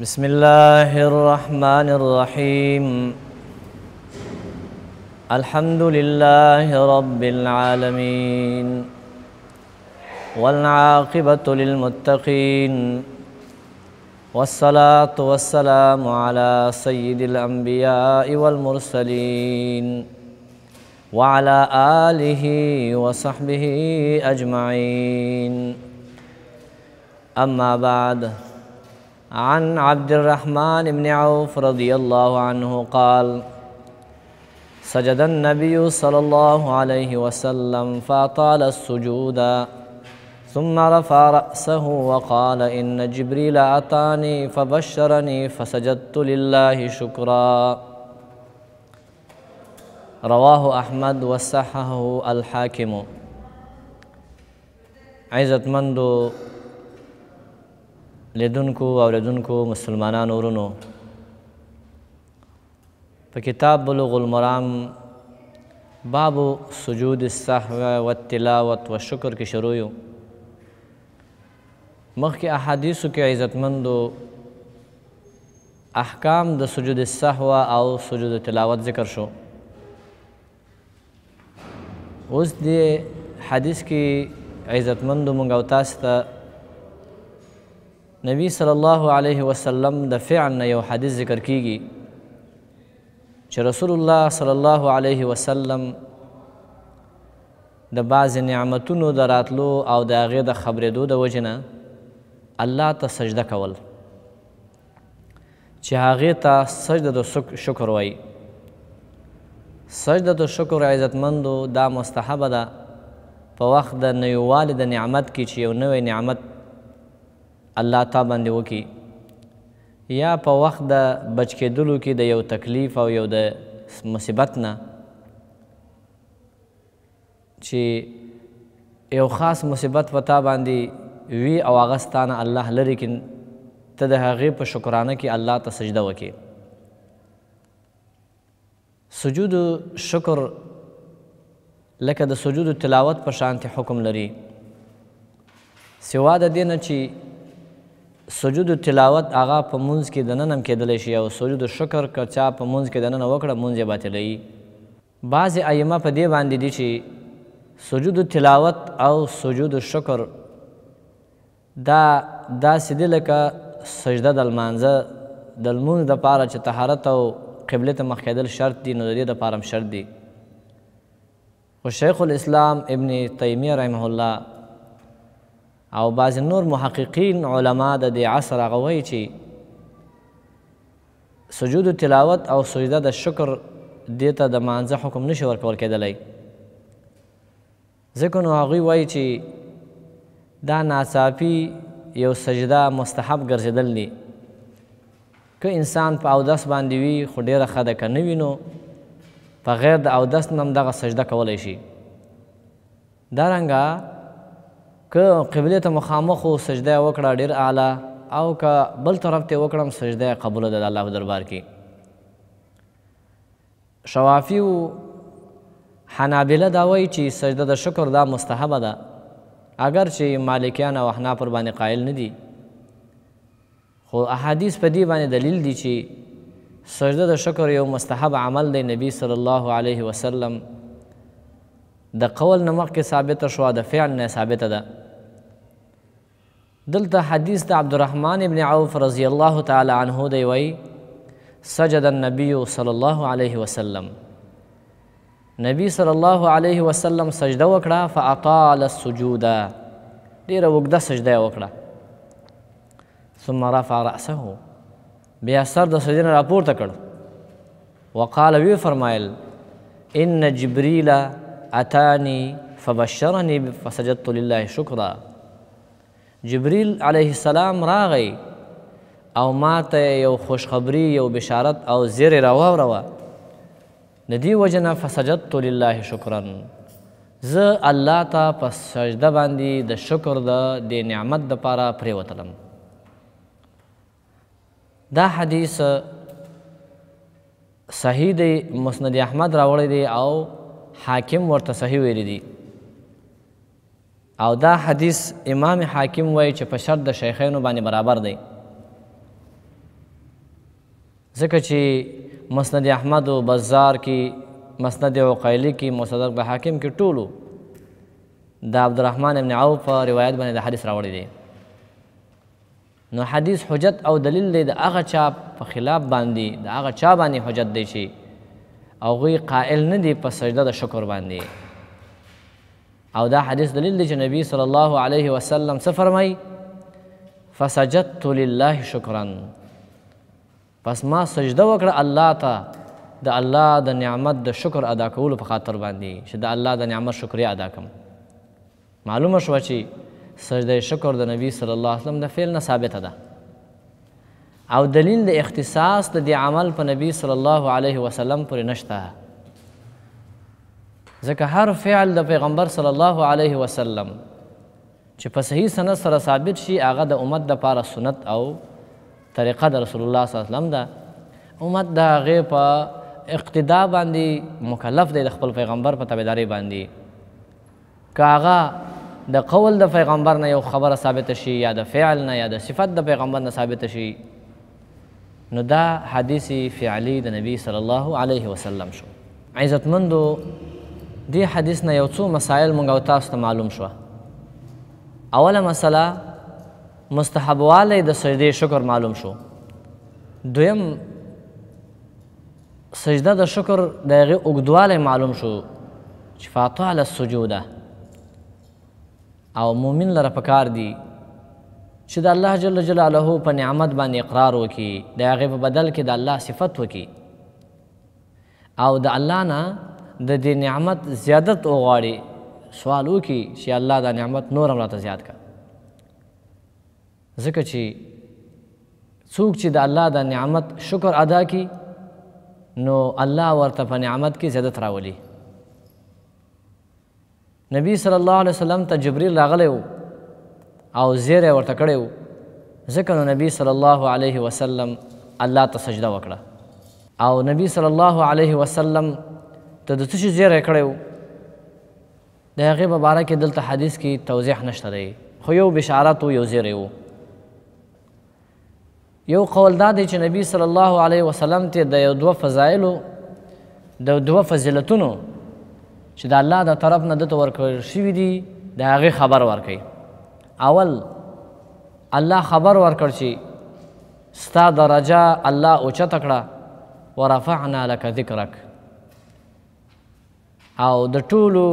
بسم الله الرحمن الرحيم الحمد لله رب العالمين والعاقبة للمتقين والصلاة والسلام على سيد الأنبياء والمرسلين وعلى آله وصحبه أجمعين أما بعد عن عبد الرحمن بن عوف رضي الله عنه قال سجد النبي صلى الله عليه وسلم فطال السجود ثم رفع رأسه وقال إن جبريل أتاني فبشرني فسجدت لله شكرا رواه أحمد وصححه الحاكم عزت مندو لیدونکو اوریدونکو مسلمانانو ورونو په کتاب بلوغ المرام باب سجود السهو والتلاوت والشکر کې شروع یو مخکې احادیثو کې عزتمندو احکام د سجود السهو او سجود تلاوت ذکر شو اوس دې حدیث کې عزتمندو مونږ او تاسو ته نبی صلی الله علیه وسلم د فعل نه یو حدیث ذکر کیږي چې رسول الله صلی الله علیه وسلم د بعض نعمتونو د راتلو او د هغې د خبرېدو د وجې نه الله ته سجده کول چې هغې ته سجده د شکر وایي سجده د شکر عزتمندو دا مستحبه ده په وخت د نویوالي د نعمت کې چې یو نوی نعمت الله تا باندې وکي یا په وخت د بچ کېدلو کې د یو تکلیف او یو د مصیبت نه چې یو خاص مصیبت په تا باندې وی او هغه ستانه الله لري کې ته د هغې په شکرانه کې الله ته سجده وکړي سجود شکر لکه د سجود تلاوت په شانتي حکم لري سوا د دینه چې سجود تلاوت هغه په منځ کې د ننم کېدلی شي او سجود شکر که چا په منځ کې د ننه وکړه منځ یې باطلوي بعضې ائمه په دې باندې دي چې سجود تلاوت او سجود شکر دا داسې دی لکه سجده د لمانځه د لمونځ دپاره چې طهارت او قبلې ته مخ کېدل شرط دي نو د دې دپاره هم شرط دي خو شیخ الاسلام ابن تیمیه رحمه الله او بعض نور محققین علما د دې عصر هغه وایي چې سجود تلاوت او سجده د شکر دې ته د مانځه حکم نشي ورکول کېدلی ځکه نو هغوی وایي چې دا ناڅاپي یو سجده مستحب ګرځېدل دي که انسان په اودس باندې وي خو ډېره ښه ده که نه وي نو په غیر د اودس نه هم دغه سجده کولی شي دارنګه که قبله ته مخامخ سجده وکړه ډیر اعلی او که بل طرف ته وکړم سجده قبول ده د الله دربار کې شوافی او حنابله دا وایي چې سجده د شکر دا مستحبه ده اگر چې مالکیان او حنا پر باندې قائل نه دي خو احادیث په دې باندې دلیل دي چې سجده د شکر یو مستحب عمل دی نبی صلی الله علیه وسلم د قول نمق کې ثابته شو د فعل نه ثابته ده دلته حدیث د عبد الرحمن ابن عوف رضی الله تعالی عنه دی وی سجد النبی صلی الله علیه وسلم نبی صلی الله علیه وسلم سجده وکړه فاطال السجود ډیره وګده سجده وکړه ثم رفع رأسه بیا سر د سجدې راپورته کړ وقال وی فرمایل ان جبريل اتانی فبشرني فسجدت لله شکرا جبريل عليه السلام راغی او ما ته یو خوشخبری یو بشارت او زیر را واوره ندی وجنه فسجدت لله شکرا زه الله ته په سجده باندې د شکر د د نعمت د پاره پریوتلم دا حدیث صحیح دی مسند احمد راوړی دی او حاکم ورته صحیح ویلی دي او دا حدیث امام حاکم وایي چې په شرط د شیخینو باندې برابر دی ځکه چې مسند احمد و بزار کې مسند عقیلی کې مصدق به حاکم کې ټولو د عبدالرحمن ابن عوف په روایت باندې د حدیث راوړی دی نو حدیث حجت او دلیل دی د هغه چا په خلاف باندې د هغه چا باندې حجت دی چې او غوی قائل نه دي په سجده د شکر باندې او دا حدیث دلیل دی چې نبی صلی الله علیه وسلم څه فرمایي فسجدت لله شکرا پس ما سجده وکړه الله ته د الله د نعمت د شکر ادا کولو په خاطر باندې چې د الله د نعمت شکریا ادا کوم معلومه شو چې سجده شکر د نبی صلی الله علیه وسلم د فعل نه ثابته ده او دلیل د اختصاص د دې عمل په نبی صلی الله علیه وسلم پورې نشته ځکه هر فعل د پیغمبر صلی الله علیه وسلم چې په صحیح سند سره ثابت شي هغه د امت د پاره سنت او طریقه د رسول الله صلی الله علیه وسلم ده امت د هغه په اقتدا باندې مکلف دی د خپل پیغمبر په تابعداري باندې که هغه د قول د پیغمبر نه یو خبره ثابت شي یا د فعل نه یا د صفت د پیغمبر نه ثابت شي نو دا حدیث فعلی د نبی صلی الله علیه وسلم شو عزتمندو دې حدیث نه یو څو مسائل مونږ او تاسو ته معلوم شو اوله مسله مستحب والی د سجدې شکر معلوم شو دویم سجده د شکر د هغې اوږدوالی معلوم شو چې فاتو علی السجوده او مؤمن لره پکار دی چې د الله جل جلاله په نعمت باندې اقرار وکړي د هغې په بدل کې د الله صفت وکړي او د الله نه د دې نعمت زیادت وغواړي سوال وکړي چې الله دا نعمت نور هم راته زیات کا ځکه چې څوک چې د الله د نعمت شکر ادا کی نو الله ورته په نعمت کې زیادت راولي نبی صلی الله علیه وسلم ته جبرئیل راغلی و او زیر ورته کړی وو ځکه نو نبی صلی الله علیه وسلم الله ته سجده وکړه او نبی صلی الله علیه وسلم ته د څه شي زیر کړی وو د هغې په باره کې دلته حدیث کې توضیح نشته دی خو یو بشارت و یو زیر وو یو قول دا دی چې نبی صلی الله علیه وسلم ته د یو دوه فضایلو د دوه فضیلتونو چې د الله د طرف نه دته ورکړل شوي دي د هغې خبر ورکوي اول الله خبر ورکړ چې ستا درجه الله اوچته کړه ورفعنا لك ذکرک او د ټولو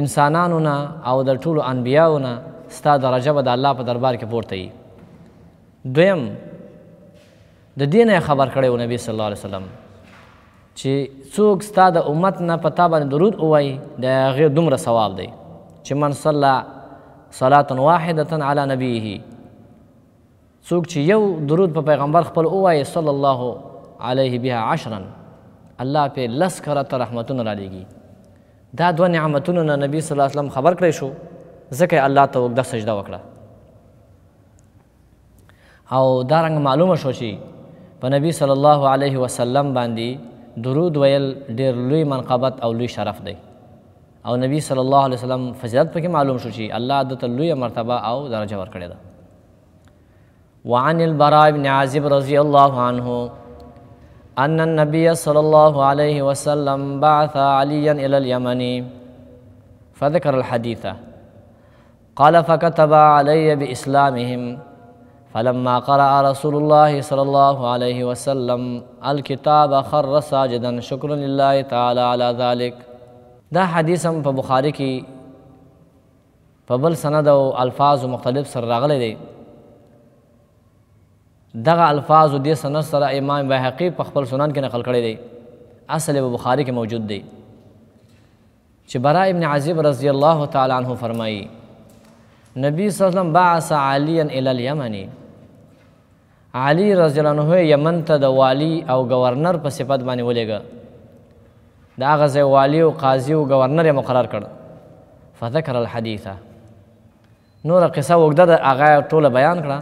انسانانو نه او د ټولو انبیاو نه ستا درجه به د الله په دربار کې پورته وي دویم د دې نه خبر کړی و نبی صلی الله علیه وسلم چې څوک ستا د امت نه په تا باندې درود ووایي د هغې دومره ثواب دی چې من صلی صلات واحده علی نبیه څوک چې یو درود په پیغمبر خپل اوایي صلی الله علیه بها عشرا الله په لس کرته رحمتونه را لېږي دا دوه نعمتونه نه نبی صلی الله علیه وسلم خبر کړی شو ځکه الله ته وګدا سجده وکړه او دا رنګ معلومه شو چې په نبی صلی الله علیه وسلم باندې درود ویل ډېر لوی منقبت او لوی شرف دی او نبی صلی الله علیه وسلم فضیلت پکې معلوم شو چې الله د تلوی مرتبه او درجه ورکړې ده وعن البراء بن عازب رضی الله عنه ان النبي صلى الله عليه وسلم بعث عليا الى اليمن فذكر الحديث قال فكتب علي باسلامهم فلما قرأ رسول الله صلى الله عليه وسلم الكتاب خر ساجدا شكرا لله تعالى على ذلك دا حدیث هم په بخاری کې په بل سند او الفاظ مختلف سره راغلی دی دغه الفاظ دې سند سره امام بهقي په خپل سنن کې نقل کړی دی اصل په بخاری کې موجود دی چې برا ابن عزیب رضی الله تعالی عنہ فرمایي نبی صلی الله علیه وسلم بعث علیا الی الیمن علی رضی الله عنه یمن ته د والی او گورنر په صفت باندې ولېګه د هغه ځای والي او قاضي او ګورنر یې مقرر کړ فذکر الحدیثه نوره قصه وګده د هغه ټوله بیان کړه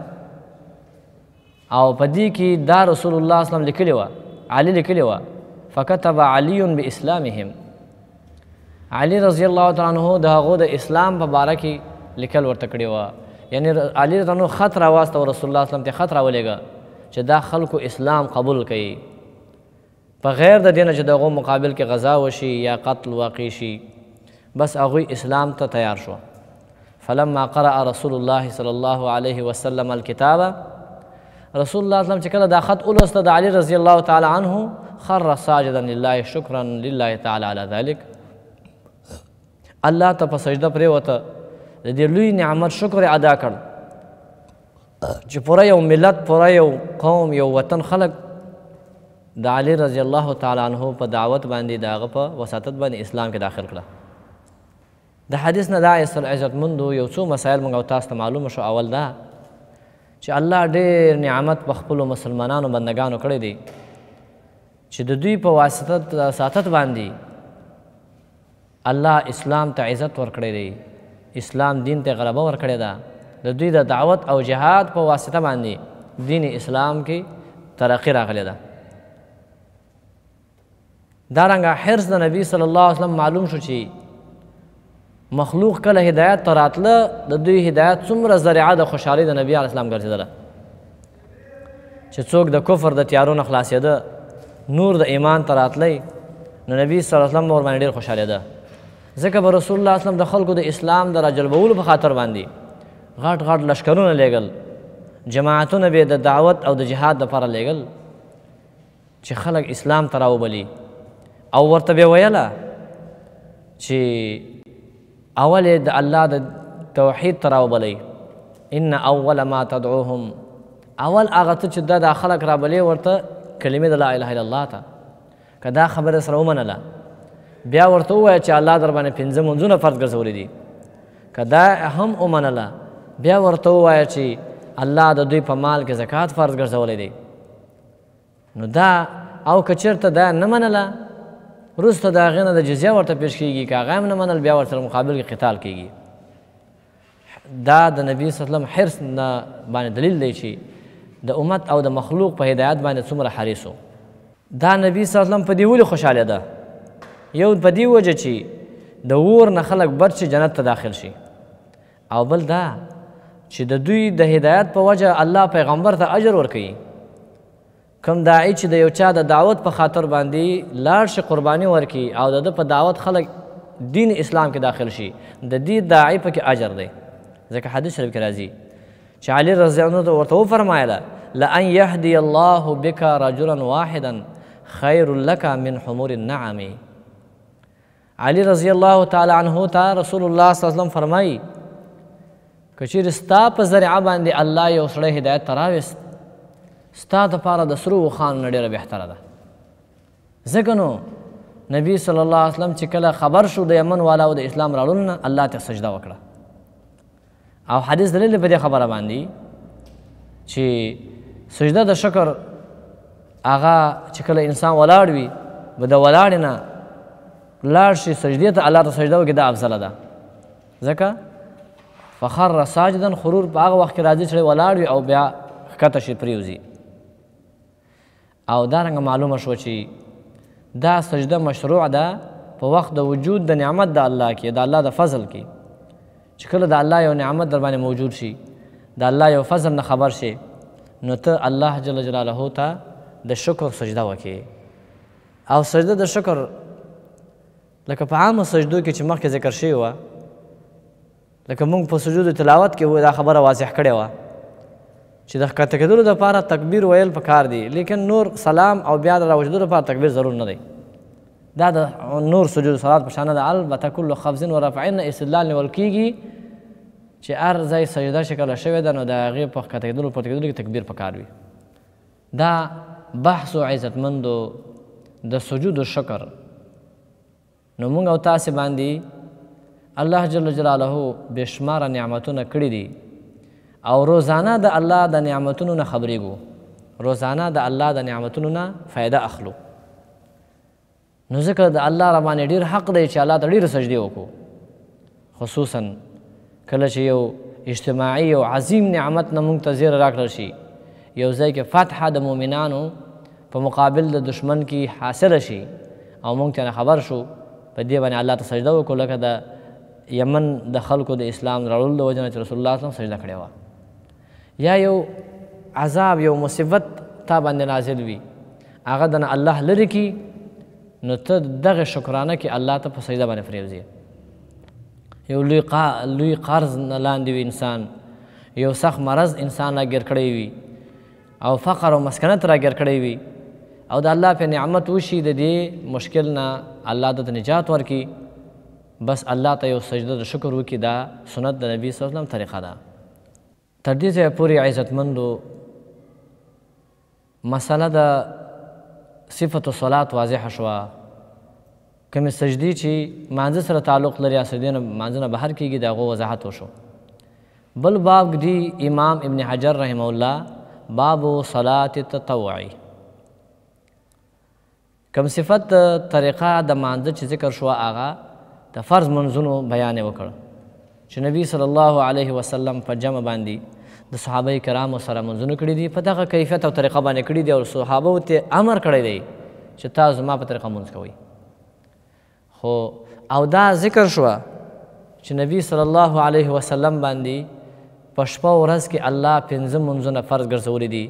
او په دې کې دا رسول الله اسلام لیکلی و علي لیکلی و فكتب علي باسلامهم علي رضی الله تعالی عنہ د هغه د اسلام په باره کې لیکل ورته کړی و یعنی علي رضی الله عنه خط راواسته رسول الله اسلام ته خط راولېګه چې دا خلکو اسلام قبول کړي په غیر د دینه چې دغه مقابل کې غزا وشي یا قتل واقع شي بس هغه اسلام ته تیار شو فلما قرأ رسول الله صلی الله علیه وسلم الكتاب رسول الله صلی الله علیه وسلم دا خط ولسته د علی رضی الله تعالی عنه خر ساجدا لله شکرا لله تعالی علی ذلک الله ته په سجده پریوته د دې لوی نعمت شکر ادا کړ چې پوره یو ملت پوره یو قوم یو وطن خلک د علی رضی الله تعالی عنہ په دعوت باندې داغه په وساتت باندې اسلام کې داخل کړه د حدیث نه دا اصل عزت مند یو څو مسائل موږ تاسو ته معلوم شو اول دا چې الله ډېر نعمت په خپل مسلمانانو بندگانو کړی دی چې د دوی په واسطه ساتت باندې الله اسلام ته عزت ورکړی دی اسلام دین ته غلبه ورکړی ده د دوی د دعوت او جهاد په واسطه باندې دین اسلام کې ترقی راغلی ده دارنګه حرص د نبی صلی الله علیه وسلم معلوم شو چې مخلوق کله هدایت تراتله د دوی هدایت څومره ذریعہ د خوشحالي د نبی علیه السلام ګرځیدله چې څوک د کفر د تیارو نه خلاصېده نور د ایمان تراتلی نو نبی صلی الله علیه وسلم ور باندې ډیر خوشاله ځکه به رسول الله وسلم د خلکو د اسلام د راجلبولو په خاطر باندې غټ غټ لشکرونه لېږل جماعتونه به د دعوت او د جهاد لپاره لېږل چې خلک اسلام ته راوبلي او ورته به ویلا چې اول د الله د توحید تراوبلی ان اول ما تدعوهم اول هغه ته چې دا د خلق رابلی ورته کلمه د لا اله الا الله ته کدا خبره سره ومنله بیا ورته وای چې الله در باندې پنځه منځونه فرض ګرځولې دي کدا هم ومنله بیا ورته وای چې الله د دوی په مال کې زکات فرض ګرځولې دي نو دا او کچرته دا نه منله وروسته د هغې نه د جزیه ورته پیش کېږي که هغه هم نه منل بیا ورسره مقابل کې قتال کېږي دا د نبي صلی وسلم حرص نه باندې دلیل دی چې د امت او د مخلوق په هدایت باندې څومره حریص دا نبی صلی وسلم په دې ولې خوشحاله ده یو په دې وجه چې د اور نه خلک بچ چې جنت ته داخل شي او بل دا چې د دوی د هدایت په وجه الله پیغمبر ته اجر ورکوي کم داعی چې د یو چا د دعوت په خاطر باندې لاړ شي قرباني ورکي او د په دعوت خلک دین اسلام کې داخل شي د دې داعی په کې اجر دی ځکه حدیث شریف کې راځي چې علي رضی الله عنه ورته وفرمایله لأن يهدي الله بك رجلا واحدا خير لك من حمور النعم علي رضی الله تعالی عنه ته رسول الله صلی الله علیه وسلم فرمایي کچیر ستا په ذریعہ باندې الله یو سړی هدایت تراوست ستا د پاره د سرو خان نه ډیره بهتره ده ځکه نو نبی صلی الله علیه وسلم چې کله خبر شو د یمن والا او د اسلام راړو نه الله ته سجده وکړه او حدیث دلیل په دې خبره باندې چې سجده د شکر هغه چې کله انسان ولاړ وي به د ولاړ نه لاړ شي سجدې ته الله ته سجده وکړي دا افضله ده ځکه فخر ساجدن خرور په هغه وخت کې راځي چې ولاړ وي او بیا ښکته شي پریوزي او دا رنګ معلومه شو چې دا سجده مشروع ده په وخت د وجود د نعمت د الله کې د الله د فضل کې چې کله د الله یو نعمت در باندې موجود شي د الله یو فضل نه خبر شي نو ته الله جل جلاله ته د شکر سجده وکې او سجده د شکر لکه په عامه سجدو کې چې مخکې ذکر شوی و لکه موږ په سجود تلاوت کې دا خبره واضح کړې وه چې د ښکته کېدلو دپاره تکبیر ویل پکار دی لیکن نور سلام او بیا د راوجدو دپاره تکبیر ضرور نه دی دا د نور سجود صلات په شان ده البته کلو خفض و رفع نه استدلال نیول کېږي چې هر ځای سجده شکله شوې ده نو د هغې په ښکته کېدلو پورته کېدلو کې تکبیر پکار وي دا بحث و عزتمندو د سجود و شکر نو موږ او تاسې باندې الله جل جلاله بې شماره نعمتونه کړي دي او روزانه د الله د نعمتونو نه خبرېږو روزانه د الله د نعمتونو نه فایده اخلو نو ځکه د الله را باندې ډیر حق دی چې الله ته ډیر سجدې وکړو خصوصا کله چې یو اجتماعي او عظیم نعمت نه موږ ته زیره راکړل شي یو ځای کې فتحه د مؤمنانو په مقابل د دشمن کې حاصله شي او موږ ته خبر شو په دې باندې الله ته سجده وکړو لکه د یمن د خلکو د اسلام راړل د وجه نه چې رسول الله صلی الله علیه وسلم سجده کړې وه یا یو عذاب یو مصیبت تا باندې نازل وي هغه دنه الله لري کی نو ته دغه شکرانه کې الله ته په سجده باندې فریوزي یو لوی قا لوی قرض نه لاندې وي انسان یو سخت مرض انسان را ګیر کړی وي او فقر او مسکنت را ګیر کړی وي او د الله په نعمت وشي د دې مشکل نه الله د نجات ورکي بس الله ته یو سجده د شکر وکي دا سنت د نبی صلی الله علیه وسلم طریقه ده تر دې ځایه پورې عزتمندو مسله د صفت الصلات واضحه شوه کومې سجدي چې مانځه سره تعلق لري یا سجدې نه مانځه نه بهر کېږي د هغو وضاحت وشو بل باب دی امام ابن حجر رحمه الله باب صلات التطوع کم صفت طریقه د مانځه چې ذکر شوه هغه د فرض منځونو بیان وکړ چې نبی صلی الله علیه وسلم په جمع باندې د صحابه کرامو سره منځونه کړی دي په دغه کیفیت او طریقه باندې کړی دي او صحابه ته امر کړی دی چې تاسو ما په طریقه منځ کوئ خو او دا ذکر شو چې نبی صلی الله علیه وسلم باندې په شپه ورځ کې الله پنځه منځونه فرض ګرځولي دي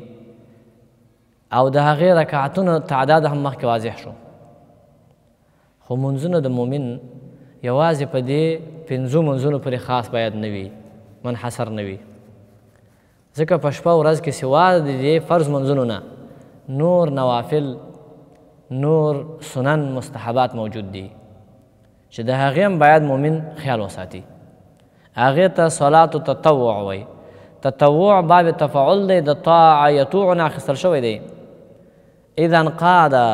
او د هغې رکعتونو تعداد هم مخکې واضح شو خو منځونه د مؤمن یوازې په دې پنځو منځونو پورې خاص باید نه وي منحصر نه وي ځکه په شپه ورځ کې سوا د دې فرض منځونو نه نور نوافل نور سنن مستحبات موجود دي چې د هغې هم باید مؤمن خیال وساتي هغې ته صلات تطوع وایي تطوع باب تفعل دی د طاع یطوع نه اخیستل شوی دی اذا انقاده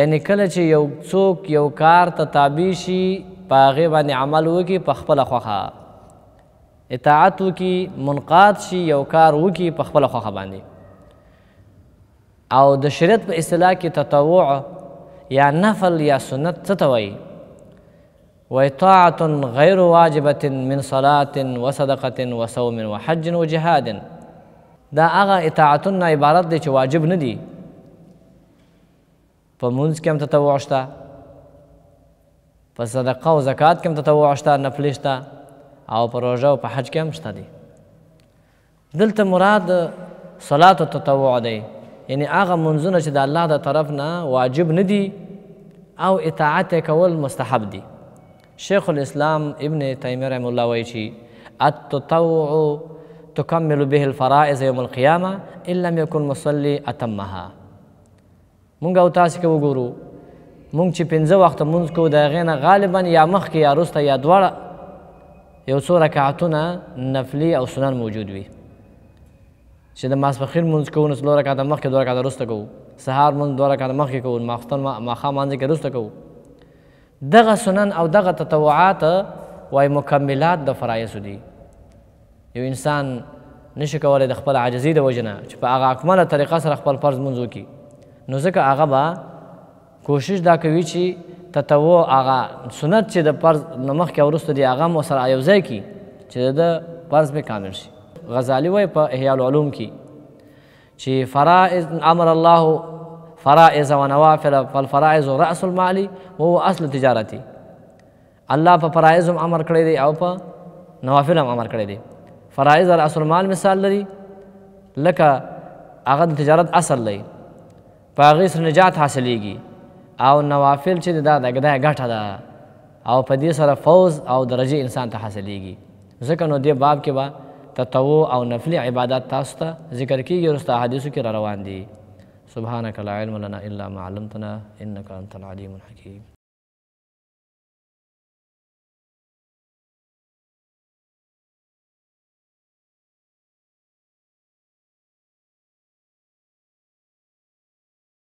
یعنی کله چې یو څوک یو کار ته تابع شي په هغې باندې عمل وکړي په خپله خوښه اطاعت وکړي منقاد شي یو کار وکړي په خپله خوښه باندې او د شریعت په اصطلاح کې تطوع یا نفل یا سنت څه ته وایي وایي طاعت غیر واجبت من صلاة و صدقة و صوم و حج و جهاد دا هغه اطاعتونه عبارت دی چې واجب نه دي په مونځ کې هم تطوع شته په صدقه او زکات کې هم تطوع شته نفلي شته او په روژه او په حج کې هم شته دي دلته مراد صلات او تطوع دی یعنی هغه منځونه چې د الله د طرف نه واجب نه دي او اطاعت کول مستحب دي شیخ الاسلام ابن تیمیه رحم الله وایي چې التطوع تکمل به الفرائض یوم القیامه ان لم یکن مصلی اتمها مونږ او تاسو کې وګورو مونږ چې پنځه وخت مونږ کو د غینه غالبا یا مخ کې یا رسته یا دواړه یو څو رکعتونه نفلی او سنن موجود وي چې د ماسپخین مونږ کو نو څلور رکعات مخ کې دوه رکعات رسته کو سهار مونږ دوه رکعات مخ کې کو ماختن ماخا مانځي کې رسته کو دغه سنن او دغه تطوعات وای مکملات د فرایض دي یو انسان نشي کولای د خپل عاجزي د وجنه چې په هغه اکمله طریقه سره خپل فرض منځو کی نو ځکه هغه به کوشش دا کوي چې تطوع هغه سنت چې د فرض نه مخکې وروسته دی هغه مو سره یو ځای کړي چې د فرض به کامل شي غزالی وایي په احیاء العلوم کې چې فرائض امر الله فرائض و نوافل فالفرائض رأس المال وهو اصل تجارتي الله په فرائض هم امر کړی دی او په نوافل هم امر کړی دی فرائض رأس المال مثال لري لکه هغه د تجارت اصل لري په هغې سره نجات حاصلیږي او نوافل چې دا د ګټه ده او په دې سره فوز او درجه انسان ته حاصلېږي ځکه نو دې باب کې به تطوع او نفلی عبادت تاسو ته ذکر کیږي وروسته احادیثو کې را روان دي سبحانك لا علم لنا الا ما علمتنا انك انت العليم الحكيم